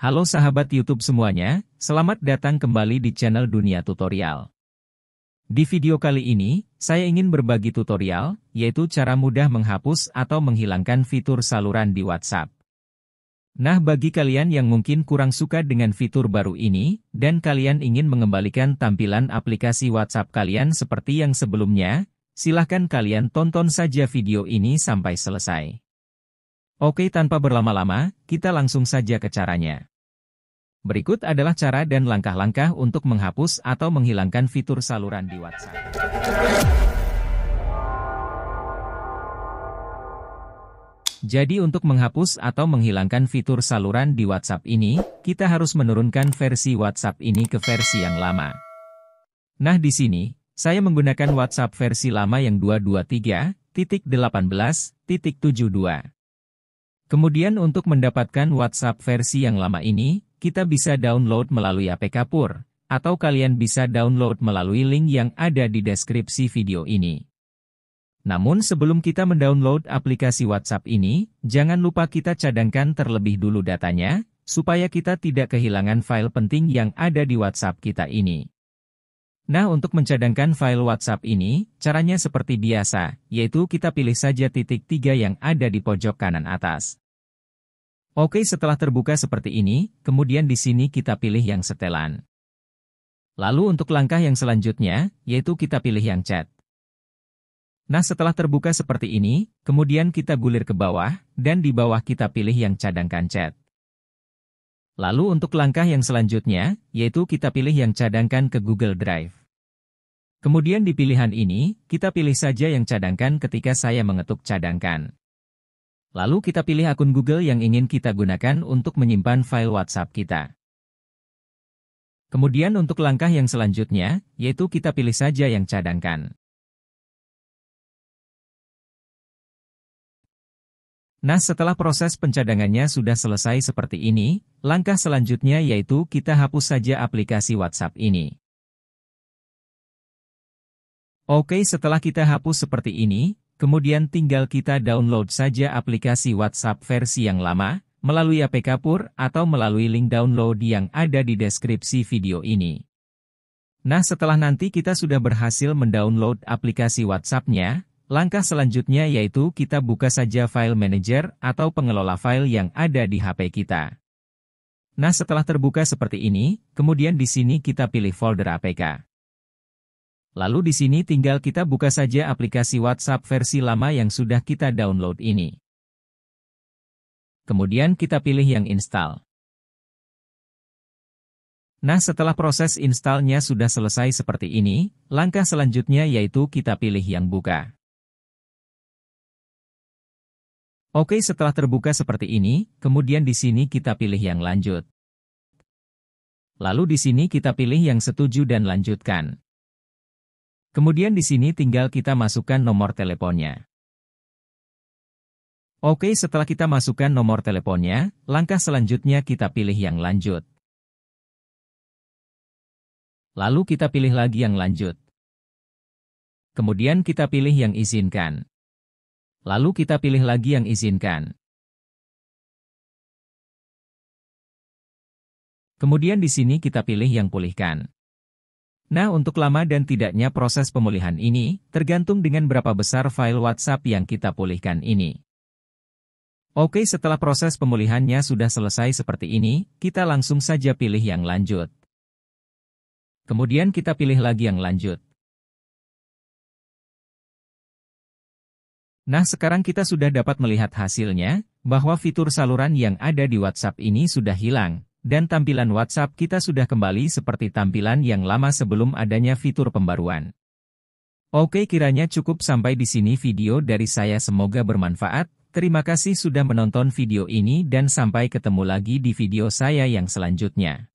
Halo sahabat YouTube semuanya, selamat datang kembali di channel Dunia Tutorial. Di video kali ini, saya ingin berbagi tutorial, yaitu cara mudah menghapus atau menghilangkan fitur saluran di WhatsApp. Nah bagi kalian yang mungkin kurang suka dengan fitur baru ini, dan kalian ingin mengembalikan tampilan aplikasi WhatsApp kalian seperti yang sebelumnya, silahkan kalian tonton saja video ini sampai selesai. Oke tanpa berlama-lama, kita langsung saja ke caranya. Berikut adalah cara dan langkah-langkah untuk menghapus atau menghilangkan fitur saluran di WhatsApp. Jadi untuk menghapus atau menghilangkan fitur saluran di WhatsApp ini, kita harus menurunkan versi WhatsApp ini ke versi yang lama. Nah di sini, saya menggunakan WhatsApp versi lama yang 223.18.72. Kemudian untuk mendapatkan WhatsApp versi yang lama ini, kita bisa download melalui APK Pur, atau kalian bisa download melalui link yang ada di deskripsi video ini. Namun sebelum kita mendownload aplikasi WhatsApp ini, jangan lupa kita cadangkan terlebih dulu datanya, supaya kita tidak kehilangan file penting yang ada di WhatsApp kita ini. Nah untuk mencadangkan file WhatsApp ini, caranya seperti biasa, yaitu kita pilih saja titik tiga yang ada di pojok kanan atas. Oke setelah terbuka seperti ini, kemudian di sini kita pilih yang setelan. Lalu untuk langkah yang selanjutnya, yaitu kita pilih yang cat. Nah setelah terbuka seperti ini, kemudian kita gulir ke bawah, dan di bawah kita pilih yang cadangkan cat. Lalu untuk langkah yang selanjutnya, yaitu kita pilih yang cadangkan ke Google Drive. Kemudian di pilihan ini, kita pilih saja yang cadangkan ketika saya mengetuk cadangkan. Lalu kita pilih akun Google yang ingin kita gunakan untuk menyimpan file WhatsApp kita. Kemudian untuk langkah yang selanjutnya, yaitu kita pilih saja yang cadangkan. Nah setelah proses pencadangannya sudah selesai seperti ini, langkah selanjutnya yaitu kita hapus saja aplikasi WhatsApp ini. Oke setelah kita hapus seperti ini, Kemudian tinggal kita download saja aplikasi WhatsApp versi yang lama, melalui APK Pur atau melalui link download yang ada di deskripsi video ini. Nah setelah nanti kita sudah berhasil mendownload aplikasi WhatsApp-nya, langkah selanjutnya yaitu kita buka saja file manager atau pengelola file yang ada di HP kita. Nah setelah terbuka seperti ini, kemudian di sini kita pilih folder APK. Lalu di sini tinggal kita buka saja aplikasi WhatsApp versi lama yang sudah kita download ini. Kemudian kita pilih yang install. Nah setelah proses installnya sudah selesai seperti ini, langkah selanjutnya yaitu kita pilih yang buka. Oke setelah terbuka seperti ini, kemudian di sini kita pilih yang lanjut. Lalu di sini kita pilih yang setuju dan lanjutkan. Kemudian di sini tinggal kita masukkan nomor teleponnya. Oke setelah kita masukkan nomor teleponnya, langkah selanjutnya kita pilih yang lanjut. Lalu kita pilih lagi yang lanjut. Kemudian kita pilih yang izinkan. Lalu kita pilih lagi yang izinkan. Kemudian di sini kita pilih yang pulihkan. Nah untuk lama dan tidaknya proses pemulihan ini, tergantung dengan berapa besar file WhatsApp yang kita pulihkan ini. Oke setelah proses pemulihannya sudah selesai seperti ini, kita langsung saja pilih yang lanjut. Kemudian kita pilih lagi yang lanjut. Nah sekarang kita sudah dapat melihat hasilnya, bahwa fitur saluran yang ada di WhatsApp ini sudah hilang, dan tampilan WhatsApp kita sudah kembali seperti tampilan yang lama sebelum adanya fitur pembaruan. Oke kiranya cukup sampai di sini video dari saya semoga bermanfaat, terima kasih sudah menonton video ini dan sampai ketemu lagi di video saya yang selanjutnya.